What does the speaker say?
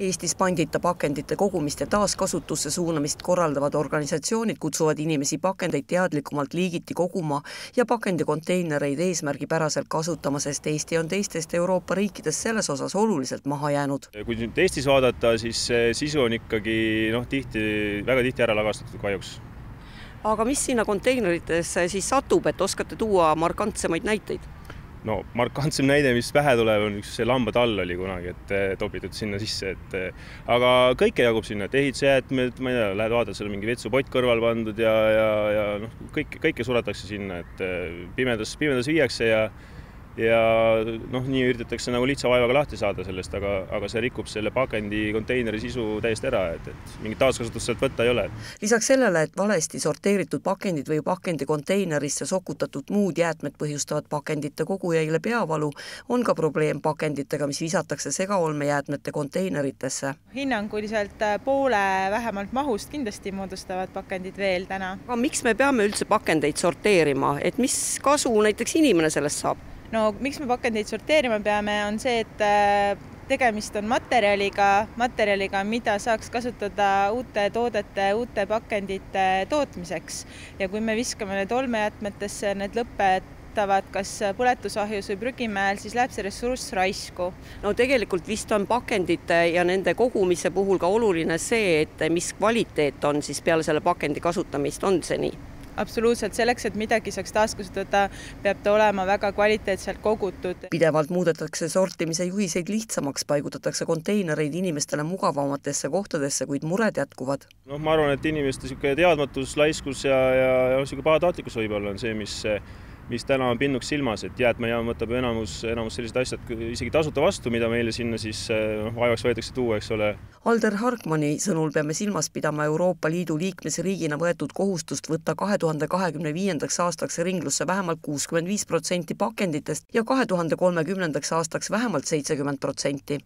Eestis pandita pakendite kogumist ja taaskasutusse suunamist korraldavad organisatsioonid kutsuvad inimesi pakendeid teadlikumalt liigiti koguma ja pakendikonteinereid eesmärgipäraselt kasutama, sest Eesti on teistest Euroopa riikidest selles osas oluliselt maha jäänud. kui nüüd Eestis vaadata, siis sisu on ikkagi noh, tihti, väga tihti ära lagastatud kahjuks aga mis sinna konteineritesse siis satub, et oskate tuua markantsemaid näiteid? no markantsem näide, mis pähe tuleb, on üks see lambatall oli kunagi, et eh, topitud sinna sisse, et eh, aga kõike jagub sinna, et ehitusjäätmed, ma ei tea, lähed vaatad, seal on mingi vetsupott kõrval pandud ja, ja, ja noh, kõike, kõike suretakse sinna, et eh, pimedas, pimedas viiakse ja ja noh, nii üritatakse nagu lihtsa vaevaga lahti saada sellest, aga, aga see rikub selle pakendikonteineri sisu täiesti ära, et, et mingit taaskasutust sealt võtta ei ole. lisaks sellele, et valesti sorteeritud pakendid või pakendikonteinerisse sokutatud muud jäätmed põhjustavad pakendite kogujaile peavalu, on ka probleem pakenditega, mis visatakse segaolmejäätmete konteineritesse. hinnanguliselt äh, poole vähemalt mahust kindlasti moodustavad pakendid veel täna. aga miks me peame üldse pakendeid sorteerima, et mis kasu näiteks inimene sellest saab? no miks me pakendeid sorteerima peame, on see, et äh, tegemist on materjaliga, materjaliga, mida saaks kasutada uute toodete, uute pakendite tootmiseks. ja kui me viskame need olmejäätmetesse, need lõpetavad kas põletusahjus või prügimäel, siis läheb see ressurss raisku. no tegelikult vist on pakendite ja nende kogumise puhul ka oluline see, et mis kvaliteet on siis peale selle pakendi kasutamist, on see nii? absoluutselt, selleks, et midagi saaks taaskasutada, peab ta olema väga kvaliteetselt kogutud. pidevalt muudetakse sortimise juhiseid lihtsamaks, paigutatakse konteinereid inimestele mugavamatesse kohtadesse, kuid mured jätkuvad. noh, ma arvan, et inimeste niisugune teadmatus, laiskus ja, ja, ja niisugune pahatahtlikkus võib-olla on see, mis mis täna on pinnuks silmas, et jäätmejaam võtab enamus, enamus sellised asjad isegi tasuta vastu, mida meile sinna siis eh, noh, vaevaks võetakse tuua, eks ole. Alder Harkmani sõnul peame silmas pidama Euroopa Liidu liikmesriigina võetud kohustust võtta kahe tuhande kahekümne viiendaks aastaks ringlusse vähemalt kuuskümmend viis protsenti pakenditest ja kahe tuhande kolmekümnendaks aastaks vähemalt seitsekümmend protsenti